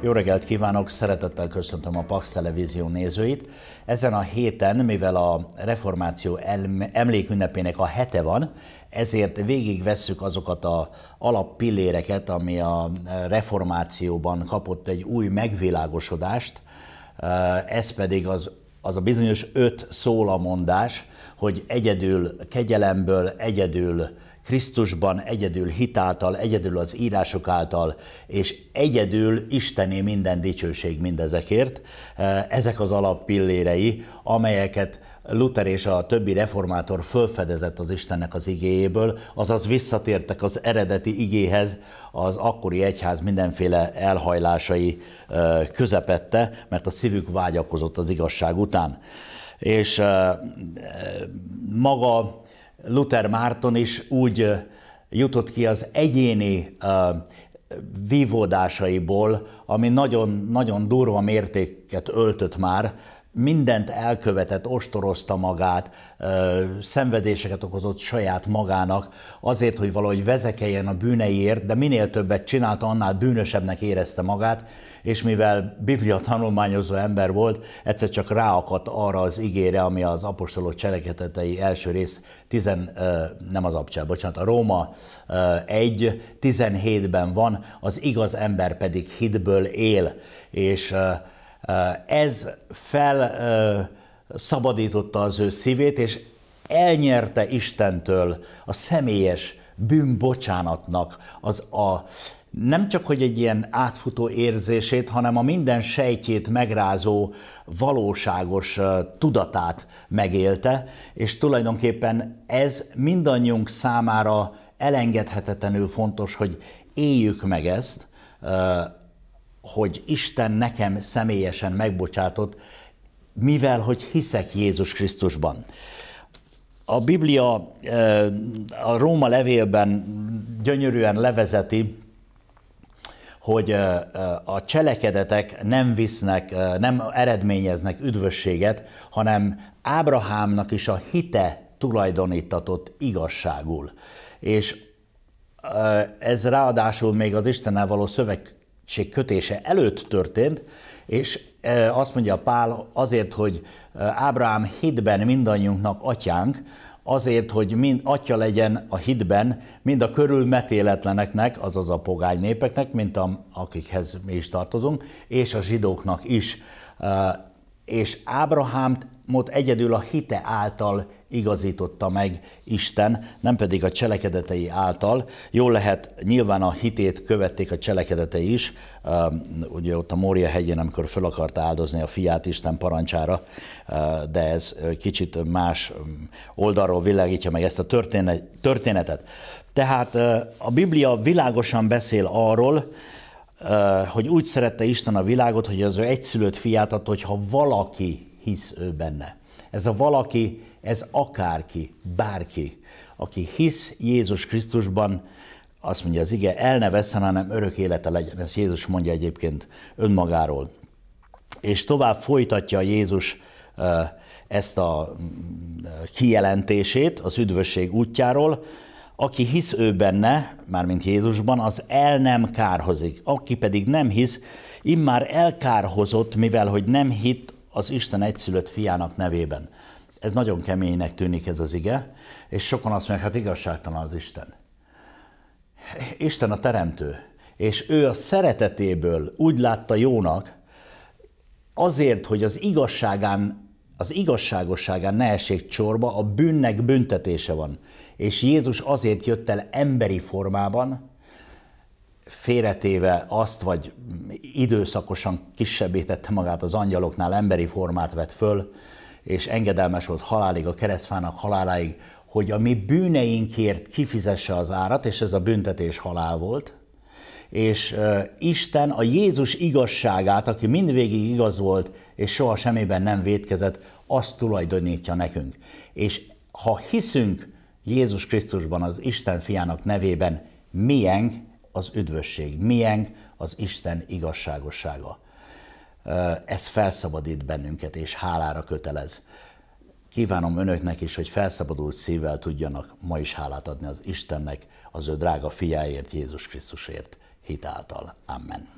Jó reggelt kívánok, szeretettel köszöntöm a Pax Televízió nézőit. Ezen a héten, mivel a reformáció emlékünnepének a hete van, ezért végigvesszük azokat a alappilléreket, ami a reformációban kapott egy új megvilágosodást, ez pedig az az a bizonyos öt szólamondás, hogy egyedül kegyelemből, egyedül Krisztusban egyedül hitáltal, egyedül az írások által, és egyedül Istené minden dicsőség mindezekért. Eh, ezek az alappillérei, amelyeket Luther és a többi reformátor fölfedezett az Istennek az igéjéből, azaz visszatértek az eredeti igéhez az akkori egyház mindenféle elhajlásai eh, közepette, mert a szívük vágyakozott az igazság után. És eh, maga Luther Márton is úgy jutott ki az egyéni vívódásaiból, ami nagyon-nagyon durva mértéket öltött már mindent elkövetett, ostorozta magát, szenvedéseket okozott saját magának, azért, hogy valahogy vezekeljen a bűneiért, de minél többet csinálta, annál bűnösebbnek érezte magát, és mivel Biblia tanulmányozó ember volt, egyszer csak ráakadt arra az igére, ami az apostolok cselekedetei első rész, tizen, nem az abcsel, bocsánat, a Róma 1, 17-ben van, az igaz ember pedig hitből él, és ez felszabadította az ő szívét, és elnyerte Istentől a személyes bűnbocsánatnak az a nem csak, hogy egy ilyen átfutó érzését, hanem a minden sejtjét megrázó valóságos tudatát megélte, és tulajdonképpen ez mindannyiunk számára elengedhetetlenül fontos, hogy éljük meg ezt, hogy Isten nekem személyesen megbocsátott, mivel hogy hiszek Jézus Krisztusban. A Biblia eh, a Róma levélben gyönyörűen levezeti, hogy eh, a cselekedetek nem visznek, eh, nem eredményeznek üdvösséget, hanem Ábrahámnak is a hite tulajdonítatott igazságul. És ez ráadásul még az Istennel való szöveg kötése előtt történt, és e, azt mondja Pál, azért, hogy e, Ábrahám hitben mindannyiunknak atyánk, azért, hogy mind atya legyen a hitben, mind a körülmetéletleneknek, azaz a pogány népeknek, mint a, akikhez mi is tartozunk, és a zsidóknak is. E, és Ábrahámot egyedül a hite által igazította meg Isten, nem pedig a cselekedetei által. Jól lehet, nyilván a hitét követték a cselekedetei is, ugye ott a Mória hegyén, amikor fel akarta áldozni a fiát Isten parancsára, de ez kicsit más oldalról világítja meg ezt a történetet. Tehát a Biblia világosan beszél arról, hogy úgy szerette Isten a világot, hogy az ő egyszülött fiát adta, hogyha valaki hisz ő benne. Ez a valaki, ez akárki, bárki, aki hisz Jézus Krisztusban, azt mondja az ige, el ne veszen, hanem örök élete legyen. Ezt Jézus mondja egyébként önmagáról. És tovább folytatja Jézus ezt a mm, kijelentését az üdvösség útjáról, aki hisz ő benne, mármint Jézusban, az el nem kárhozik. Aki pedig nem hisz, immár elkárhozott, mivel hogy nem hitt az Isten egyszülött fiának nevében. Ez nagyon keménynek tűnik ez az ige, és sokan azt mondják, hát igazságtalan az Isten. Isten a teremtő, és ő a szeretetéből úgy látta jónak, azért, hogy az igazságán, az igazságosságán ne essék csorba, a bűnnek büntetése van és Jézus azért jött el emberi formában, félretéve azt, vagy időszakosan kisebbé tette magát az angyaloknál, emberi formát vett föl, és engedelmes volt halálig, a keresztfának haláláig, hogy a mi bűneinkért kifizesse az árat, és ez a büntetés halál volt, és Isten a Jézus igazságát, aki mindvégig igaz volt, és soha semmiben nem védkezett, azt tulajdonítja nekünk. És ha hiszünk, Jézus Krisztusban az Isten fiának nevében milyen az üdvösség, milyen az Isten igazságossága. Ez felszabadít bennünket, és hálára kötelez. Kívánom önöknek is, hogy felszabadult szívvel tudjanak ma is hálát adni az Istennek, az ő drága fiáért, Jézus Krisztusért, hitáltal. Amen.